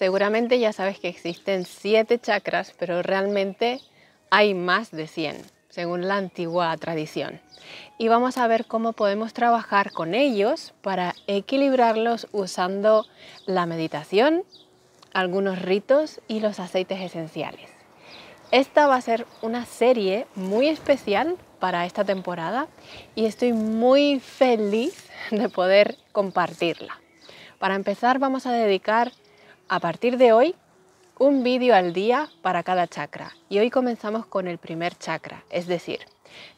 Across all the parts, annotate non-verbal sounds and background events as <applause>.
Seguramente ya sabes que existen siete chakras, pero realmente hay más de 100, según la antigua tradición. Y vamos a ver cómo podemos trabajar con ellos para equilibrarlos usando la meditación, algunos ritos y los aceites esenciales. Esta va a ser una serie muy especial para esta temporada y estoy muy feliz de poder compartirla. Para empezar vamos a dedicar a partir de hoy, un vídeo al día para cada chakra. Y hoy comenzamos con el primer chakra, es decir,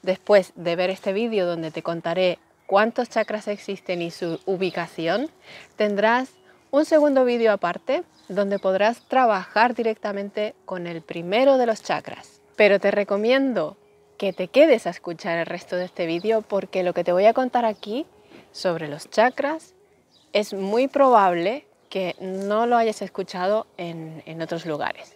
después de ver este vídeo donde te contaré cuántos chakras existen y su ubicación, tendrás un segundo vídeo aparte donde podrás trabajar directamente con el primero de los chakras. Pero te recomiendo que te quedes a escuchar el resto de este vídeo porque lo que te voy a contar aquí sobre los chakras es muy probable que no lo hayas escuchado en, otros lugares.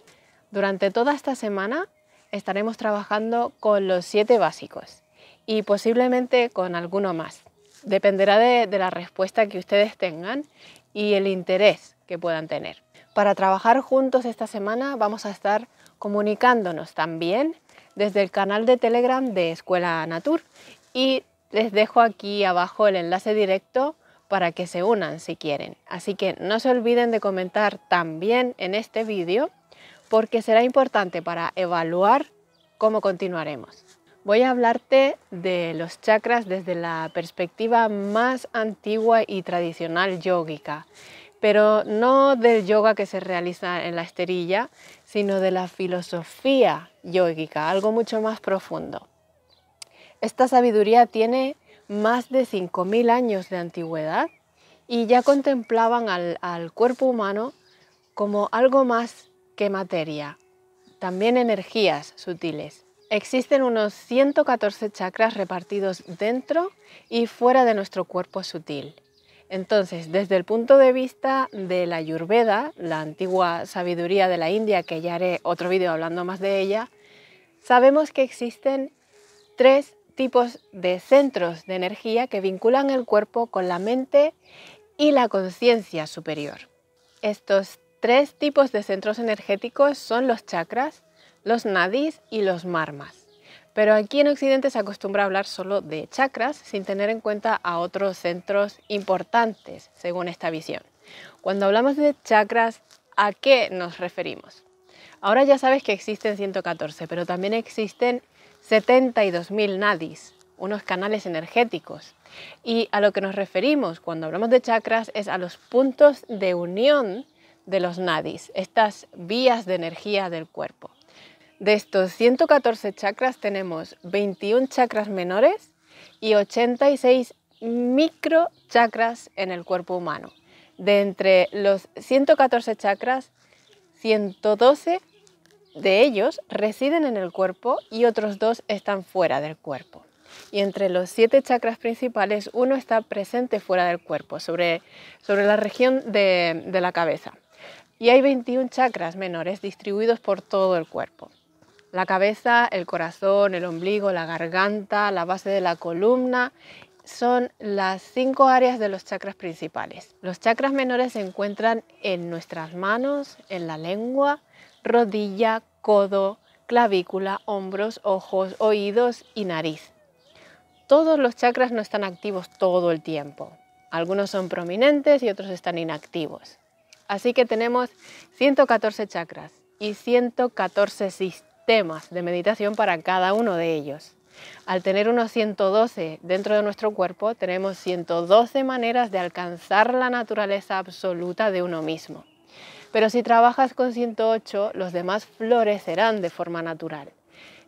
Durante toda esta semana estaremos trabajando con los siete básicos y posiblemente con alguno más. Dependerá de, la respuesta que ustedes tengan y el interés que puedan tener. Para trabajar juntos esta semana vamos a estar comunicándonos también desde el canal de Telegram de Escuela Natur y les dejo aquí abajo el enlace directo para que se unan si quieren. Así que no se olviden de comentar también en este vídeo porque será importante para evaluar cómo continuaremos. Voy a hablarte de los chakras desde la perspectiva más antigua y tradicional yógica, pero no del yoga que se realiza en la esterilla, sino de la filosofía yógica, algo mucho más profundo. Esta sabiduría tiene más de 5.000 años de antigüedad y ya contemplaban al, cuerpo humano como algo más que materia, también energías sutiles. Existen unos 114 chakras repartidos dentro y fuera de nuestro cuerpo sutil. Entonces, desde el punto de vista de la Ayurveda, la antigua sabiduría de la India, que ya haré otro vídeo hablando más de ella, sabemos que existen tres tipos de centros de energía que vinculan el cuerpo con la mente y la conciencia superior. Estos tres tipos de centros energéticos son los chakras, los nadis y los marmas. Pero aquí en Occidente se acostumbra a hablar solo de chakras sin tener en cuenta a otros centros importantes según esta visión. Cuando hablamos de chakras, ¿a qué nos referimos? Ahora ya sabes que existen 114, pero también existen 72.000 nadis, unos canales energéticos. Y a lo que nos referimos cuando hablamos de chakras es a los puntos de unión de los nadis, estas vías de energía del cuerpo. De estos 114 chakras tenemos 21 chakras menores y 86 microchakras en el cuerpo humano. De entre los 114 chakras, 112 de ellos residen en el cuerpo y otros dos están fuera del cuerpo. Y entre los siete chakras principales, uno está presente fuera del cuerpo, sobre, la región de, de la cabeza. Y hay 21 chakras menores distribuidos por todo el cuerpo. La cabeza, el corazón, el ombligo, la garganta, la base de la columna son las cinco áreas de los chakras principales. Los chakras menores se encuentran en nuestras manos, en la lengua, rodilla, codo, clavícula, hombros, ojos, oídos y nariz. Todos los chakras no están activos todo el tiempo. Algunos son prominentes y otros están inactivos. Así que tenemos 114 chakras y 114 sistemas de meditación para cada uno de ellos. Al tener unos 112 dentro de nuestro cuerpo, tenemos 112 maneras de alcanzar la naturaleza absoluta de uno mismo. Pero si trabajas con 108, los demás florecerán de forma natural.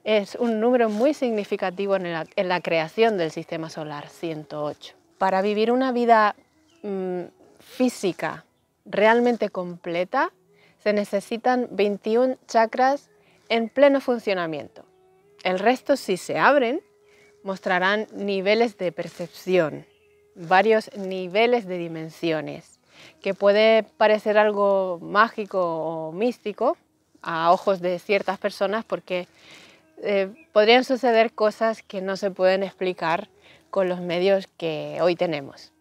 Es un número muy significativo en la, creación del sistema solar, 108. Para vivir una vida mm, física realmente completa, se necesitan 21 chakras en pleno funcionamiento. El resto, si se abren, mostrarán niveles de percepción, varios niveles de dimensiones que puede parecer algo mágico o místico a ojos de ciertas personas porque eh, podrían suceder cosas que no se pueden explicar con los medios que hoy tenemos.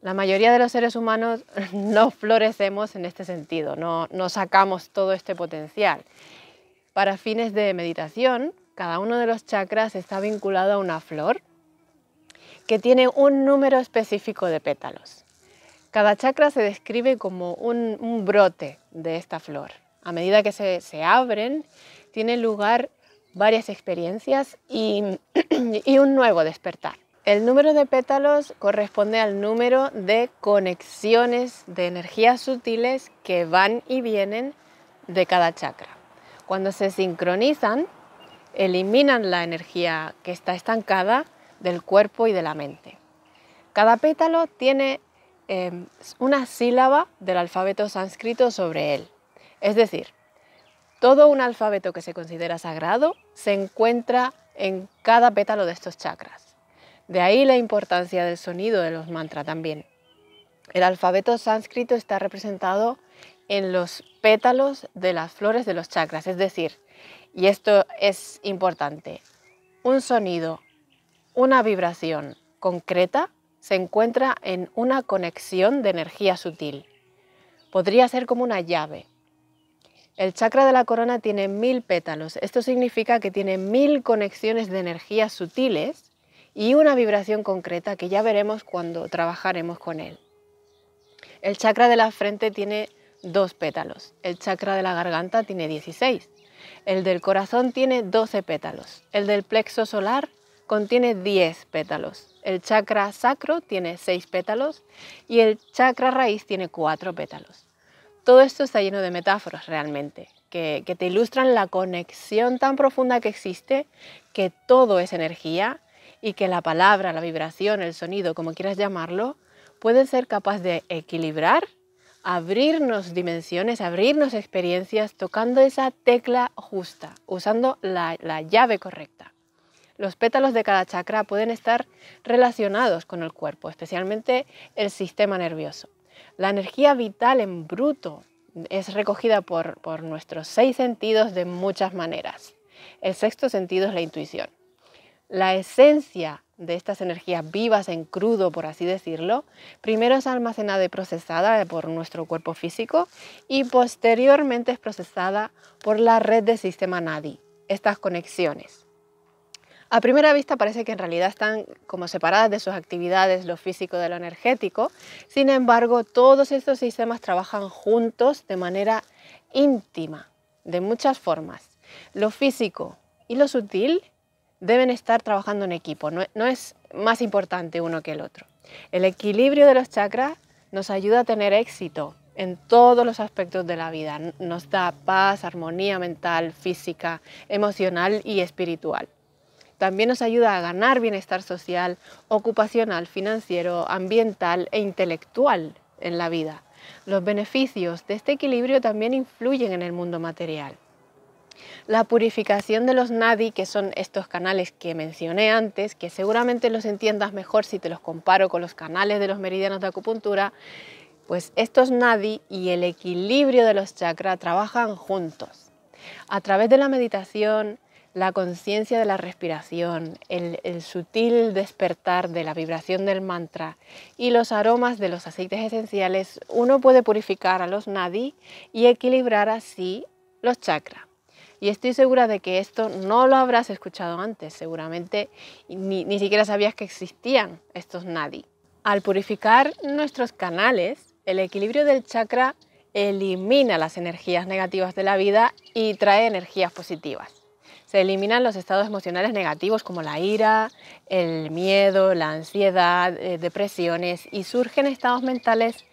La mayoría de los seres humanos <laughs> no florecemos en este sentido, no, no sacamos todo este potencial. Para fines de meditación, cada uno de los chakras está vinculado a una flor que tiene un número específico de pétalos. Cada chakra se describe como un, brote de esta flor. A medida que se, abren, tienen lugar varias experiencias <clears throat> y un nuevo despertar. El número de pétalos corresponde al número de conexiones de energías sutiles que van y vienen de cada chakra. Cuando se sincronizan, eliminan la energía que está estancada del cuerpo y de la mente. Cada pétalo tiene Em, una sílaba del alfabeto sánscrito sobre él. Es decir, todo un alfabeto que se considera sagrado se encuentra en cada pétalo de estos chakras. De ahí la importancia del sonido de los mantras también. El alfabeto sánscrito está representado en los pétalos de las flores de los chakras, es decir, y esto es importante, un sonido, una vibración concreta se encuentra en una conexión de energía sutil. Podría ser como una llave. El chakra de la corona tiene mil pétalos. Esto significa que tiene mil conexiones de energías sutiles y una vibración concreta que ya veremos cuando trabajaremos con él. El chakra de la frente tiene dos pétalos. El chakra de la garganta tiene 16. El del corazón tiene 12 pétalos. El del plexo solar contiene 10 pétalos. El chakra sacro tiene 6 pétalos y el chakra raíz tiene 4 pétalos. Todo esto está lleno de metáforas realmente, que, te ilustran la conexión tan profunda que existe, que todo es energía y que la palabra, la vibración, el sonido, como quieras llamarlo, pueden ser capaces de equilibrar, abrirnos dimensiones, abrirnos experiencias, tocando esa tecla justa, usando la llave correcta. Los pétalos de cada chakra pueden estar relacionados con el cuerpo, especialmente el sistema nervioso. La energía vital en bruto es recogida por, nuestros seis sentidos de muchas maneras. El sexto sentido es la intuición. La esencia de estas energías vivas en crudo, por así decirlo, primero es almacenada y procesada por nuestro cuerpo físico y posteriormente es procesada por la red de sistema NADI, estas conexiones. A primera vista parece que en realidad están como separadas de sus actividades, lo físico de lo energético. Sin embargo, todos estos sistemas trabajan juntos de manera íntima, de muchas formas. Lo físico y lo sutil deben estar trabajando en equipo, no, no es más importante uno que el otro. El equilibrio de los chakras nos ayuda a tener éxito en todos los aspectos de la vida. Nos da paz, armonía mental, física, emocional y espiritual. También nos ayuda a ganar bienestar social, ocupacional, financiero, ambiental e intelectual en la vida. Los beneficios de este equilibrio también influyen en el mundo material. La purificación de los nadi, que son estos canales que mencioné antes, que seguramente los entiendas mejor si te los comparo con los canales de los meridianos de acupuntura, pues estos nadi y el equilibrio de los chakras trabajan juntos. A través de la meditación, la conciencia de la respiración, el, sutil despertar de la vibración del mantra y los aromas de los aceites esenciales, uno puede purificar a los nadis y equilibrar así los chakras. Y estoy segura de que esto no lo habrás escuchado antes, seguramente ni, ni siquiera sabías que existían estos nadis. Al purificar nuestros canales, el equilibrio del chakra elimina las energías negativas de la vida y trae energías positivas. Se eliminan los estados emocionales negativos como la ira, el miedo, la ansiedad, eh, depresiones y surgen estados mentales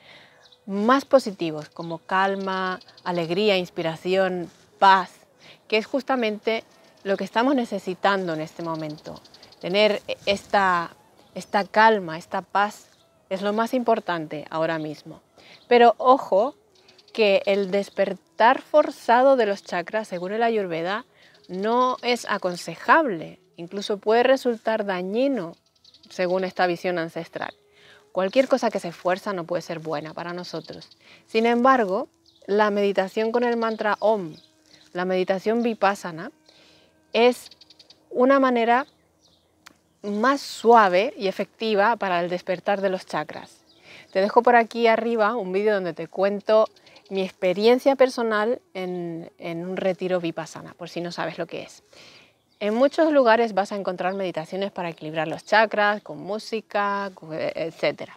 más positivos como calma, alegría, inspiración, paz, que es justamente lo que estamos necesitando en este momento. Tener esta, esta calma, esta paz es lo más importante ahora mismo. Pero ojo que el despertar forzado de los chakras, según el ayurveda, no es aconsejable, incluso puede resultar dañino según esta visión ancestral. Cualquier cosa que se esfuerza no puede ser buena para nosotros. Sin embargo, la meditación con el mantra OM, la meditación vipassana, es una manera más suave y efectiva para el despertar de los chakras. Te dejo por aquí arriba un vídeo donde te cuento mi experiencia personal en, un retiro vipassana, por si no sabes lo que es. En muchos lugares vas a encontrar meditaciones para equilibrar los chakras, con música, eh, etc.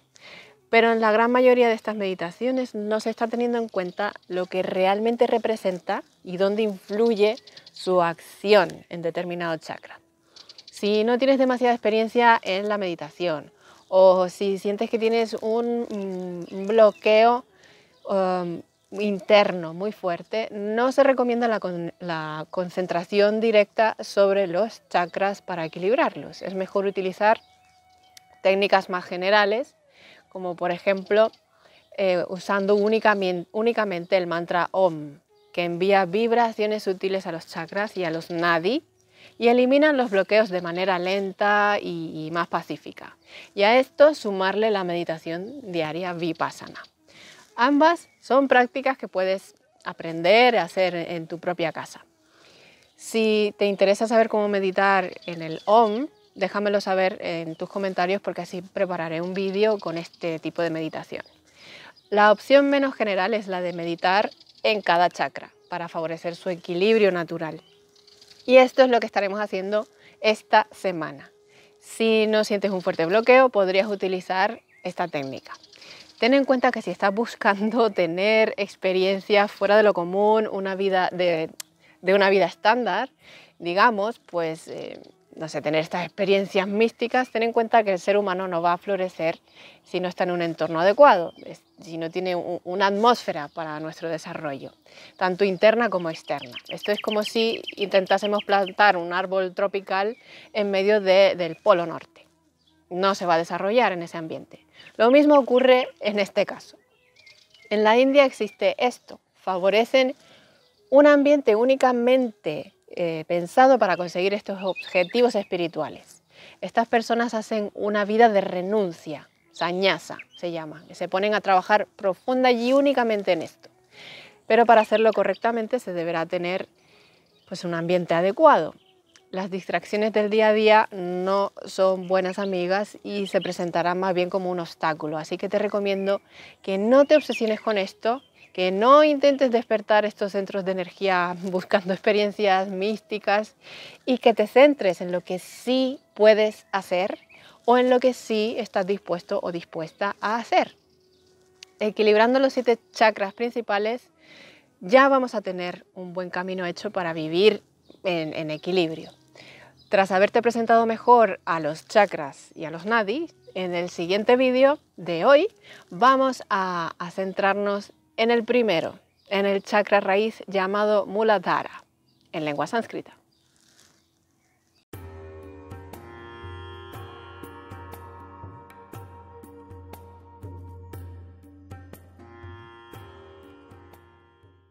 Pero en la gran mayoría de estas meditaciones no se está teniendo en cuenta lo que realmente representa y dónde influye su acción en determinado chakra. Si no tienes demasiada experiencia en la meditación o si sientes que tienes un, mm, bloqueo um, interno muy fuerte, no se recomienda la, concentración directa sobre los chakras para equilibrarlos. Es mejor utilizar técnicas más generales, como por ejemplo eh, usando únicamente, el mantra OM, que envía vibraciones útiles a los chakras y a los nadi y eliminan los bloqueos de manera lenta y, y más pacífica. Y a esto sumarle la meditación diaria vipassana. Ambas son prácticas que puedes aprender a hacer en tu propia casa. Si te interesa saber cómo meditar en el OM, déjamelo saber en tus comentarios porque así prepararé un vídeo con este tipo de meditación. La opción menos general es la de meditar en cada chakra para favorecer su equilibrio natural. Y esto es lo que estaremos haciendo esta semana. Si no sientes un fuerte bloqueo, podrías utilizar esta técnica. Ten en cuenta que si estás buscando <laughs> tener experiencias fuera de lo común, una vida de, una vida estándar, digamos, pues, eh, no sé, tener estas experiencias místicas, ten en cuenta que el ser humano no va a florecer si no está en un entorno adecuado, si no tiene una atmósfera para nuestro desarrollo, tanto interna como externa. Esto es como si intentásemos plantar un árbol tropical en medio del Polo Norte no se va a desarrollar en ese ambiente. Lo mismo ocurre en este caso. En la India existe esto, favorecen un ambiente únicamente eh, pensado para conseguir estos objetivos espirituales. Estas personas hacen una vida de renuncia, sañasa se llama, y se ponen a trabajar profunda y únicamente en esto. Pero para hacerlo correctamente se deberá tener pues, un ambiente adecuado, las distracciones del día a día no son buenas amigas y se presentarán más bien como un obstáculo. Así que te recomiendo que no te obsesiones con esto, que no intentes despertar estos centros de energía <laughs> buscando experiencias místicas y que te centres en lo que sí puedes hacer o en lo que sí estás dispuesto o dispuesta a hacer. Equilibrando los siete chakras principales, ya vamos a tener un buen camino hecho para vivir en, en equilibrio. Tras haberte presentado mejor a los chakras y a los nadis, en el siguiente vídeo de hoy vamos a, centrarnos en el primero, en el chakra raíz llamado Muladhara, en lengua sánscrita.